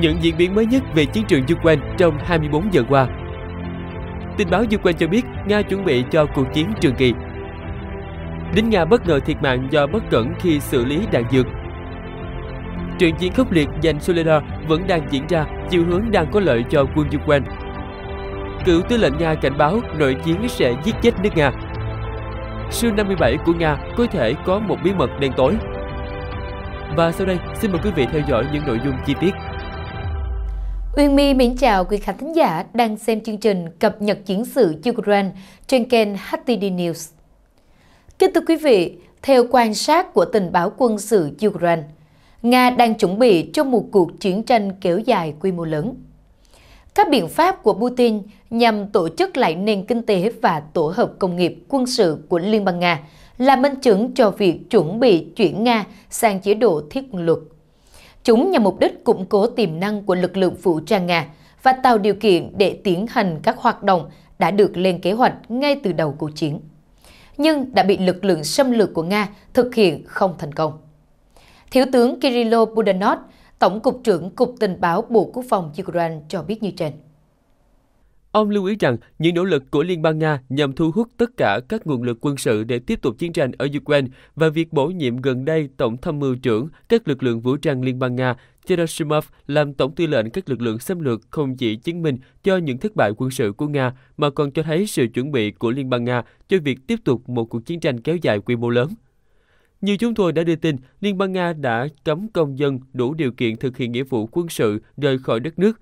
những diễn biến mới nhất về chiến trường Ukraine trong 24 giờ qua. Tin báo Ukraine cho biết Nga chuẩn bị cho cuộc chiến trường kỳ. Lính Nga bất ngờ thiệt mạng do bất cẩn khi xử lý đạn dược. Trận chiến khốc liệt giành Soledar vẫn đang diễn ra, chiều hướng đang có lợi cho quân Ukraine. Cựu tư lệnh Nga cảnh báo nội chiến sẽ giết chết nước Nga. Su 57 của Nga có thể có một bí mật đen tối. Và sau đây, xin mời quý vị theo dõi những nội dung chi tiết Uyên My mến chào quý khán thính giả đang xem chương trình cập nhật chiến sự Ukraine trên kênh HTD News. Kính thưa quý vị, theo quan sát của tình báo quân sự Ukraine, Nga đang chuẩn bị cho một cuộc chiến tranh kéo dài quy mô lớn. Các biện pháp của Putin nhằm tổ chức lại nền kinh tế và tổ hợp công nghiệp quân sự của Liên bang Nga là minh chứng cho việc chuẩn bị chuyển Nga sang chế độ thiết luật Chúng nhằm mục đích củng cố tiềm năng của lực lượng vũ trang Nga và tạo điều kiện để tiến hành các hoạt động đã được lên kế hoạch ngay từ đầu cuộc chiến, nhưng đã bị lực lượng xâm lược của Nga thực hiện không thành công. Thiếu tướng Kirillo Budanov, Tổng cục trưởng Cục Tình báo Bộ Quốc phòng Ukraine cho biết như trên. Ông lưu ý rằng những nỗ lực của Liên bang Nga nhằm thu hút tất cả các nguồn lực quân sự để tiếp tục chiến tranh ở Ukraine và việc bổ nhiệm gần đây Tổng tham mưu trưởng các lực lượng vũ trang Liên bang Nga Gerasimov làm tổng tư lệnh các lực lượng xâm lược không chỉ chứng minh cho những thất bại quân sự của Nga mà còn cho thấy sự chuẩn bị của Liên bang Nga cho việc tiếp tục một cuộc chiến tranh kéo dài quy mô lớn. Như chúng tôi đã đưa tin, Liên bang Nga đã cấm công dân đủ điều kiện thực hiện nghĩa vụ quân sự rời khỏi đất nước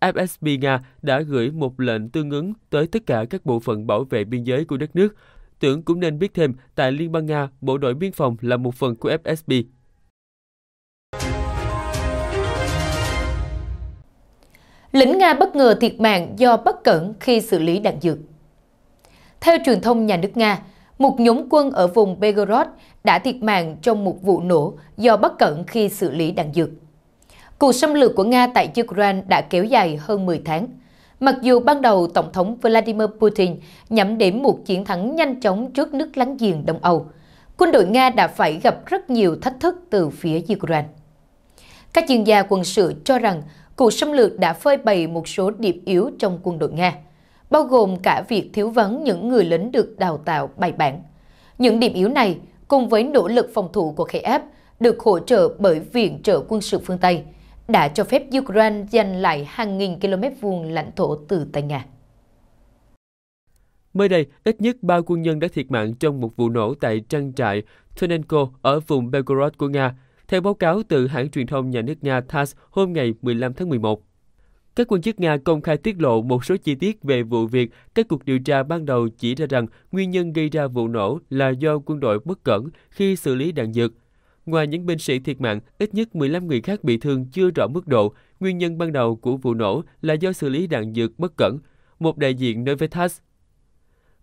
FSB Nga đã gửi một lệnh tương ứng tới tất cả các bộ phận bảo vệ biên giới của đất nước. Tưởng cũng nên biết thêm, tại Liên bang Nga, bộ đội biên phòng là một phần của FSB. Lính Nga bất ngờ thiệt mạng do bất cẩn khi xử lý đạn dược. Theo truyền thông nhà nước Nga, một nhóm quân ở vùng Begorod đã thiệt mạng trong một vụ nổ do bất cẩn khi xử lý đạn dược. Cuộc xâm lược của Nga tại Ukraine đã kéo dài hơn 10 tháng. Mặc dù ban đầu Tổng thống Vladimir Putin nhắm đến một chiến thắng nhanh chóng trước nước láng giềng Đông Âu, quân đội Nga đã phải gặp rất nhiều thách thức từ phía Ukraine. Các chuyên gia quân sự cho rằng cuộc xâm lược đã phơi bày một số điểm yếu trong quân đội Nga, bao gồm cả việc thiếu vắng những người lính được đào tạo bài bản. Những điểm yếu này, cùng với nỗ lực phòng thủ của Kiev, được hỗ trợ bởi Viện trợ quân sự phương Tây – đã cho phép Ukraine giành lại hàng nghìn km vuông lãnh thổ từ tay Nga. Mới đây, ít nhất 3 quân nhân đã thiệt mạng trong một vụ nổ tại trang trại Tonenko ở vùng Belgorod của Nga, theo báo cáo từ hãng truyền thông nhà nước Nga TASS hôm ngày 15 tháng 11. Các quân chức Nga công khai tiết lộ một số chi tiết về vụ việc. Các cuộc điều tra ban đầu chỉ ra rằng nguyên nhân gây ra vụ nổ là do quân đội bất cẩn khi xử lý đạn dược – Ngoài những binh sĩ thiệt mạng, ít nhất 15 người khác bị thương chưa rõ mức độ. Nguyên nhân ban đầu của vụ nổ là do xử lý đạn dược bất cẩn, một đại diện nói với TASS.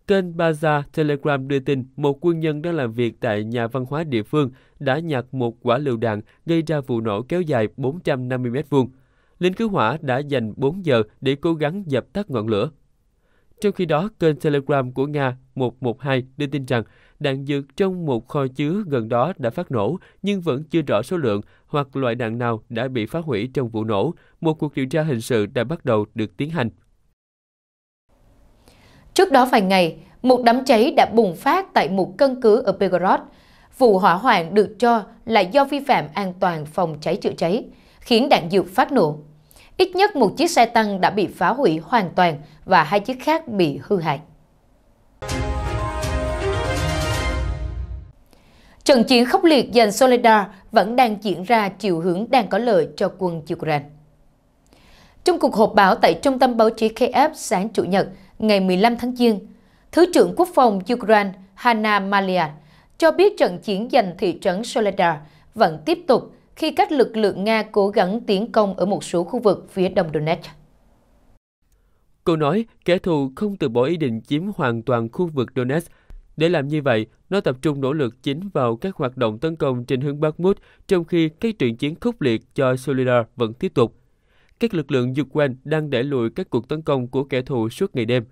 Kênh Baza Telegram đưa tin một quân nhân đang làm việc tại nhà văn hóa địa phương đã nhặt một quả lựu đạn gây ra vụ nổ kéo dài 450 mét vuông. Lính cứu hỏa đã dành 4 giờ để cố gắng dập tắt ngọn lửa. Trong khi đó, kênh Telegram của Nga 112 đưa tin rằng đạn dược trong một kho chứa gần đó đã phát nổ nhưng vẫn chưa rõ số lượng hoặc loại đạn nào đã bị phá hủy trong vụ nổ. Một cuộc điều tra hình sự đã bắt đầu được tiến hành. Trước đó vài ngày, một đám cháy đã bùng phát tại một căn cứ ở Belgorod. Vụ hỏa hoạn được cho là do vi phạm an toàn phòng cháy chữa cháy, khiến đạn dược phát nổ. Ít nhất một chiếc xe tăng đã bị phá hủy hoàn toàn và hai chiếc khác bị hư hại. Trận chiến khốc liệt dành Soledar vẫn đang diễn ra chiều hướng đang có lợi cho quân Ukraine. Trong cuộc họp báo tại Trung tâm Báo chí KF sáng Chủ nhật, ngày 15 tháng Giêng, Thứ trưởng Quốc phòng Ukraine Hanna Malia cho biết trận chiến giành thị trấn Soledar vẫn tiếp tục khi các lực lượng Nga cố gắng tiến công ở một số khu vực phía đông Donetsk. Cô nói, kẻ thù không từ bỏ ý định chiếm hoàn toàn khu vực Donetsk để làm như vậy, nó tập trung nỗ lực chính vào các hoạt động tấn công trên hướng Bakhmut, trong khi các trận chiến khốc liệt cho Solidar vẫn tiếp tục. Các lực lượng Ukraine đang đẩy lùi các cuộc tấn công của kẻ thù suốt ngày đêm.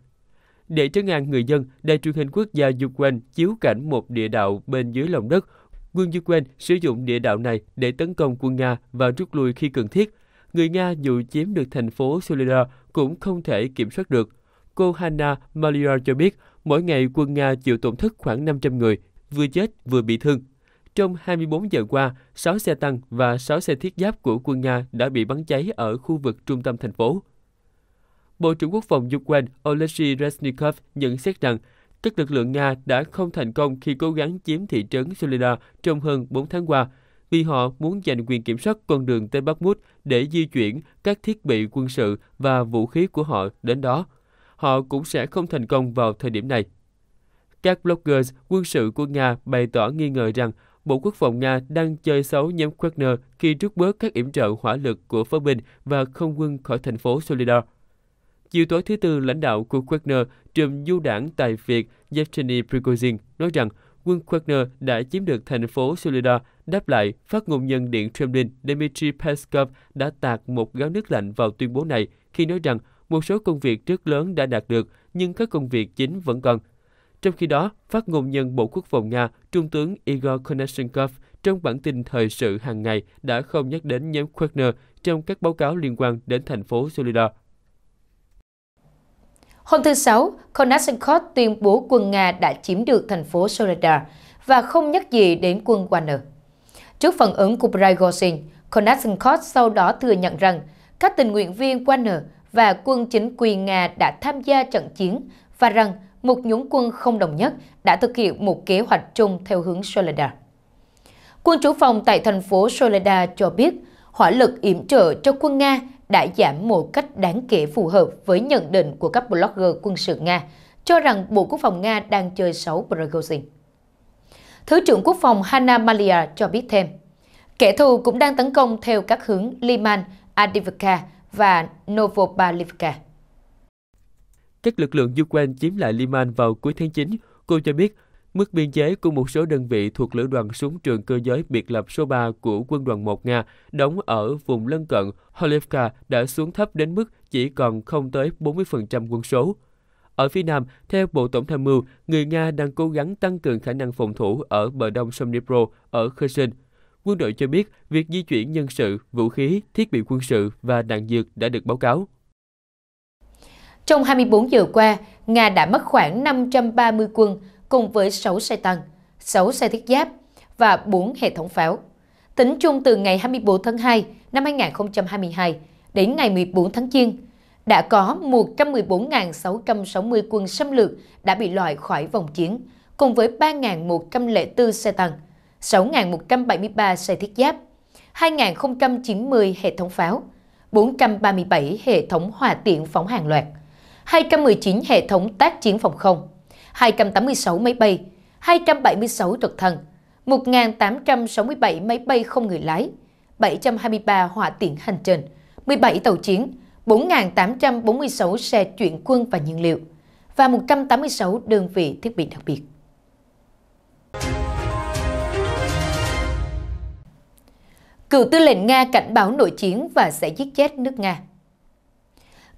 Để trấn an người dân, đài truyền hình quốc gia Ukraine chiếu cảnh một địa đạo bên dưới lòng đất. Quân Ukraine sử dụng địa đạo này để tấn công quân Nga và rút lui khi cần thiết. Người Nga dù chiếm được thành phố Solidar cũng không thể kiểm soát được – Cô Hanna Malia cho biết, mỗi ngày quân Nga chịu tổn thất khoảng 500 người, vừa chết vừa bị thương. Trong 24 giờ qua, 6 xe tăng và 6 xe thiết giáp của quân Nga đã bị bắn cháy ở khu vực trung tâm thành phố. Bộ trưởng Quốc phòng Ukraine Oleksiy Reznikov nhận xét rằng các lực lượng Nga đã không thành công khi cố gắng chiếm thị trấn Soledar trong hơn 4 tháng qua, vì họ muốn giành quyền kiểm soát con đường Tây Bắc Mút để di chuyển các thiết bị quân sự và vũ khí của họ đến đó họ cũng sẽ không thành công vào thời điểm này. Các bloggers quân sự của Nga bày tỏ nghi ngờ rằng Bộ Quốc phòng Nga đang chơi xấu nhóm Wagner khi rút bớt các yểm trợ hỏa lực của pháo binh và không quân khỏi thành phố Solidar. Chiều tối thứ Tư, lãnh đạo của Wagner trùm du đảng tại Việt Yevgeny Prigozhin nói rằng quân Wagner đã chiếm được thành phố Solidar. Đáp lại, phát ngôn nhân Điện Kremlin Dmitry Peskov đã tạc một gáo nước lạnh vào tuyên bố này khi nói rằng một số công việc rất lớn đã đạt được nhưng các công việc chính vẫn còn. Trong khi đó, phát ngôn nhân Bộ Quốc phòng Nga, Trung tướng Igor Konashenkov trong bản tin thời sự hàng ngày đã không nhắc đến nhóm Wagner trong các báo cáo liên quan đến thành phố Solidar. Hôm thứ Sáu, Konashenkov tuyên bố quân Nga đã chiếm được thành phố Solidar và không nhắc gì đến quân Wagner. Trước phản ứng của Prigozhin, Konashenkov sau đó thừa nhận rằng các tình nguyện viên Wagner và quân chính quyền Nga đã tham gia trận chiến và rằng một nhóm quân không đồng nhất đã thực hiện một kế hoạch chung theo hướng Soledad. Quân chủ phòng tại thành phố Soledad cho biết hỏa lực yểm trợ cho quân Nga đã giảm một cách đáng kể phù hợp với nhận định của các blogger quân sự Nga, cho rằng Bộ Quốc phòng Nga đang chơi xấu Prigozhin. Thứ trưởng Quốc phòng Hanna Malia cho biết thêm, kẻ thù cũng đang tấn công theo các hướng Liman, Adivka và Novopalivka. Các lực lượng Ukraine chiếm lại Liman vào cuối tháng 9. Cô cho biết mức biên chế của một số đơn vị thuộc lữ đoàn súng trường cơ giới biệt lập số 3 của quân đoàn 1 Nga đóng ở vùng lân cận Holivka đã xuống thấp đến mức chỉ còn không tới 40% quân số. Ở phía Nam, theo Bộ Tổng tham mưu, người Nga đang cố gắng tăng cường khả năng phòng thủ ở bờ đông sông Dnipro ở Kherson. Quân đội cho biết việc di chuyển nhân sự, vũ khí, thiết bị quân sự và đạn dược đã được báo cáo. Trong 24 giờ qua, Nga đã mất khoảng 530 quân cùng với 6 xe tăng, 6 xe thiết giáp và 4 hệ thống pháo. Tính chung từ ngày 24 tháng 2 năm 2022 đến ngày 14 tháng Giêng, đã có 114.660 quân xâm lược đã bị loại khỏi vòng chiến, cùng với 3.104 xe tăng, 6.173 xe thiết giáp, 2.090 hệ thống pháo, 437 hệ thống hỏa tiện phóng hàng loạt, 219 hệ thống tác chiến phòng không, 286 máy bay, 276 trực thăng, 1.867 máy bay không người lái, 723 hỏa tiện hành trình, 17 tàu chiến, 4.846 xe chuyển quân và nhiên liệu và 186 đơn vị thiết bị đặc biệt. Cựu tư lệnh Nga cảnh báo nội chiến và sẽ giết chết nước Nga.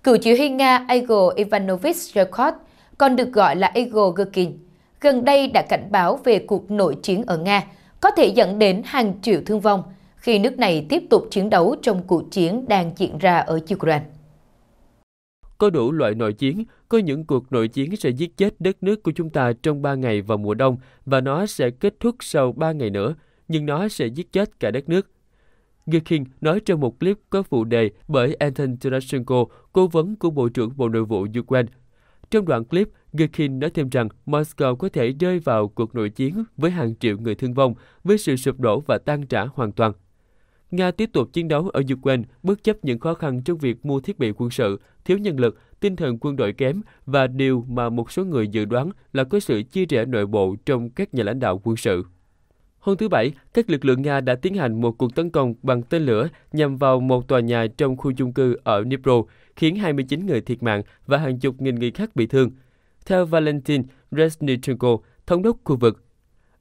Cựu chỉ huy Nga Igor Ivanovich Zhukov, còn được gọi là Igor Gurkin, gần đây đã cảnh báo về cuộc nội chiến ở Nga có thể dẫn đến hàng triệu thương vong khi nước này tiếp tục chiến đấu trong cuộc chiến đang diễn ra ở Ukraine. Có đủ loại nội chiến, có những cuộc nội chiến sẽ giết chết đất nước của chúng ta trong 3 ngày vào mùa đông và nó sẽ kết thúc sau 3 ngày nữa, nhưng nó sẽ giết chết cả đất nước. Gikin nói trong một clip có phụ đề bởi Anton Tarashenko, cố vấn của Bộ trưởng Bộ Nội vụ Ukraine. Trong đoạn clip, Gikin nói thêm rằng Moscow có thể rơi vào cuộc nội chiến với hàng triệu người thương vong, với sự sụp đổ và tan rã hoàn toàn. Nga tiếp tục chiến đấu ở Ukraine bất chấp những khó khăn trong việc mua thiết bị quân sự, thiếu nhân lực, tinh thần quân đội kém và điều mà một số người dự đoán là có sự chia rẽ nội bộ trong các nhà lãnh đạo quân sự. Hôm thứ Bảy, các lực lượng Nga đã tiến hành một cuộc tấn công bằng tên lửa nhằm vào một tòa nhà trong khu chung cư ở Dnipro, khiến 29 người thiệt mạng và hàng chục nghìn người khác bị thương. Theo Valentin Resnichenko, thống đốc khu vực,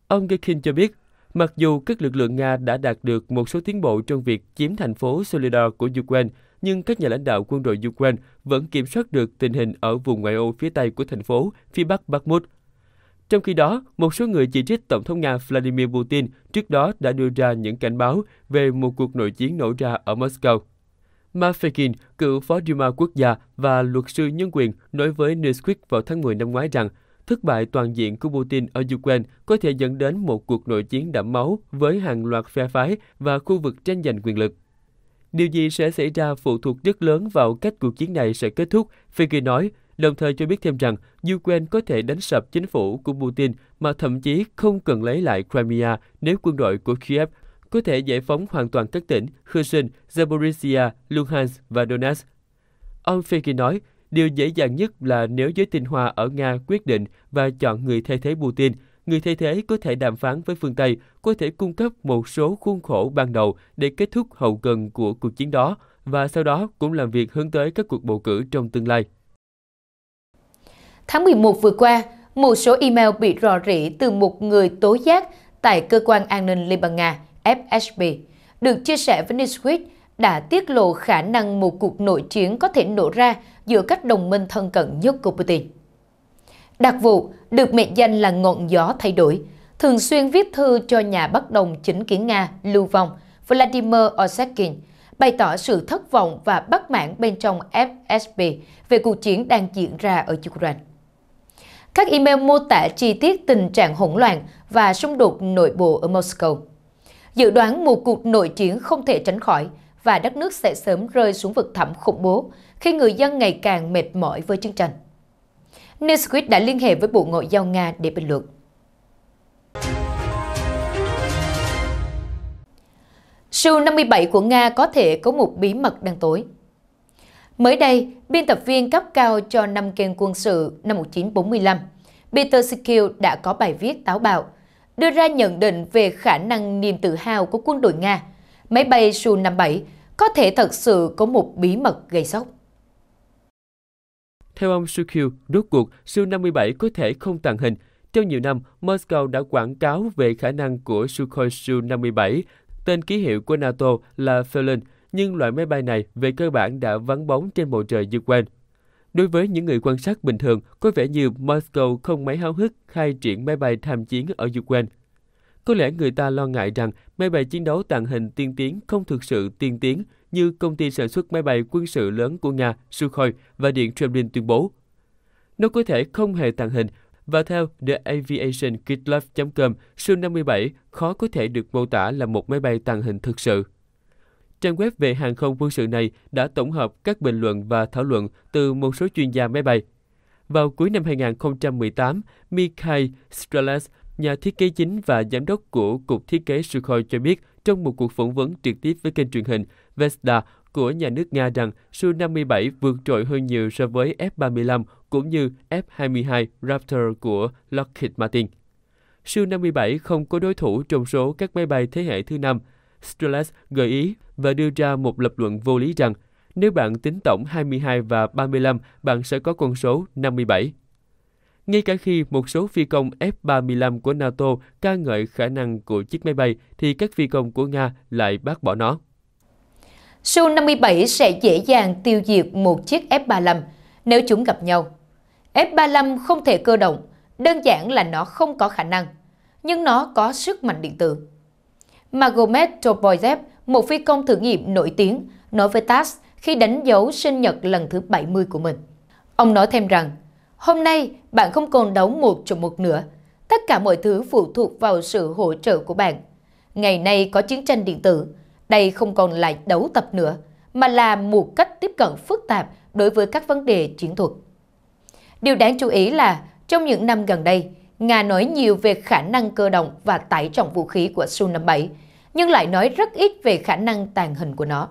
ông Gekin cho biết, mặc dù các lực lượng Nga đã đạt được một số tiến bộ trong việc chiếm thành phố Solidar của Ukraine, nhưng các nhà lãnh đạo quân đội Ukraine vẫn kiểm soát được tình hình ở vùng ngoại ô phía Tây của thành phố, phía Bắc Bakhmut. Trong khi đó, một số người chỉ trích Tổng thống Nga Vladimir Putin trước đó đã đưa ra những cảnh báo về một cuộc nội chiến nổ ra ở Moscow. Mafekin, cựu phó Duma quốc gia và luật sư nhân quyền, nói với Newsweek vào tháng 10 năm ngoái rằng thất bại toàn diện của Putin ở Ukraine có thể dẫn đến một cuộc nội chiến đẫm máu với hàng loạt phe phái và khu vực tranh giành quyền lực. Điều gì sẽ xảy ra phụ thuộc rất lớn vào cách cuộc chiến này sẽ kết thúc, Fiki nói, đồng thời cho biết thêm rằng Ukraine có thể đánh sập chính phủ của Putin mà thậm chí không cần lấy lại Crimea nếu quân đội của Kiev có thể giải phóng hoàn toàn các tỉnh Kherson, Zaporizhia, Luhansk và Donetsk. Ông Fekin nói, điều dễ dàng nhất là nếu giới tinh hoa ở Nga quyết định và chọn người thay thế Putin, người thay thế có thể đàm phán với phương Tây, có thể cung cấp một số khuôn khổ ban đầu để kết thúc hậu cần của cuộc chiến đó và sau đó cũng làm việc hướng tới các cuộc bầu cử trong tương lai. Tháng 11 vừa qua, một số email bị rò rỉ từ một người tố giác tại Cơ quan An ninh Liên bang Nga FSB, được chia sẻ với Newsweek đã tiết lộ khả năng một cuộc nội chiến có thể nổ ra giữa các đồng minh thân cận nhất của Putin. Đặc vụ được mệnh danh là ngọn gió thay đổi, thường xuyên viết thư cho nhà bất đồng chính kiến Nga lưu vong Vladimir Osekin, bày tỏ sự thất vọng và bất mãn bên trong FSB về cuộc chiến đang diễn ra ở Ukraine. Các email mô tả chi tiết tình trạng hỗn loạn và xung đột nội bộ ở Moscow. Dự đoán một cuộc nội chiến không thể tránh khỏi và đất nước sẽ sớm rơi xuống vực thẳm khủng bố khi người dân ngày càng mệt mỏi với chiến tranh. Newsweek đã liên hệ với Bộ Ngoại giao Nga để bình luận. Su-57 của Nga có thể có một bí mật đang tối. Mới đây, biên tập viên cấp cao cho năm kênh quân sự năm 1945, Peter Sikiel đã có bài viết táo bạo, đưa ra nhận định về khả năng niềm tự hào của quân đội Nga. Máy bay Su-57 có thể thật sự có một bí mật gây sốc. Theo ông Sikiel, rốt cuộc Su-57 có thể không tàng hình. Trong nhiều năm, Moscow đã quảng cáo về khả năng của Sukhoi Su-57, tên ký hiệu của NATO là Felon nhưng loại máy bay này về cơ bản đã vắng bóng trên bầu trời Ukraine. Đối với những người quan sát bình thường, có vẻ như Moscow không mấy háo hức khai triển máy bay tham chiến ở Ukraine. Có lẽ người ta lo ngại rằng máy bay chiến đấu tàng hình tiên tiến không thực sự tiên tiến như công ty sản xuất máy bay quân sự lớn của Nga Sukhoi và Điện Kremlin tuyên bố. Nó có thể không hề tàng hình và theo The Aviation com Su-57 khó có thể được mô tả là một máy bay tàng hình thực sự. Trang web về hàng không quân sự này đã tổng hợp các bình luận và thảo luận từ một số chuyên gia máy bay. Vào cuối năm 2018, Mikhail Strelets, nhà thiết kế chính và giám đốc của Cục Thiết kế Sukhoi cho biết trong một cuộc phỏng vấn trực tiếp với kênh truyền hình Vesda của nhà nước Nga rằng Su-57 vượt trội hơn nhiều so với F-35 cũng như F-22 Raptor của Lockheed Martin. Su-57 không có đối thủ trong số các máy bay thế hệ thứ năm. Strelitz gợi ý và đưa ra một lập luận vô lý rằng nếu bạn tính tổng 22 và 35, bạn sẽ có con số 57. Ngay cả khi một số phi công F-35 của NATO ca ngợi khả năng của chiếc máy bay, thì các phi công của Nga lại bác bỏ nó. Su-57 sẽ dễ dàng tiêu diệt một chiếc F-35 nếu chúng gặp nhau. F-35 không thể cơ động, đơn giản là nó không có khả năng, nhưng nó có sức mạnh điện tử. Magomed Topoyev, một phi công thử nghiệm nổi tiếng, nói với TASS khi đánh dấu sinh nhật lần thứ 70 của mình. Ông nói thêm rằng, hôm nay bạn không còn đấu một chục một nữa. Tất cả mọi thứ phụ thuộc vào sự hỗ trợ của bạn. Ngày nay có chiến tranh điện tử, đây không còn là đấu tập nữa, mà là một cách tiếp cận phức tạp đối với các vấn đề chiến thuật. Điều đáng chú ý là, trong những năm gần đây, Nga nói nhiều về khả năng cơ động và tải trọng vũ khí của Su-57 nhưng lại nói rất ít về khả năng tàn hình của nó.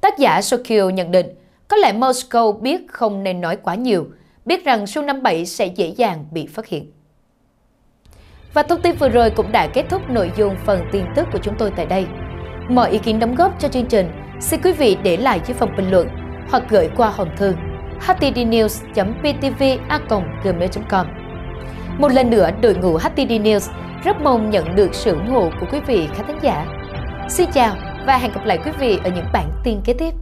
Tác giả Sokyo nhận định, có lẽ Moscow biết không nên nói quá nhiều, biết rằng Su-57 sẽ dễ dàng bị phát hiện. Và thông tin vừa rồi cũng đã kết thúc nội dung phần tin tức của chúng tôi tại đây. Mọi ý kiến đóng góp cho chương trình, xin quý vị để lại dưới phần bình luận hoặc gửi qua hòm thư htdnews.ptv.gmail.com. Một lần nữa, đội ngũ HTD News rất mong nhận được sự ủng hộ của quý vị khán thính giả. Xin chào và hẹn gặp lại quý vị ở những bản tin kế tiếp.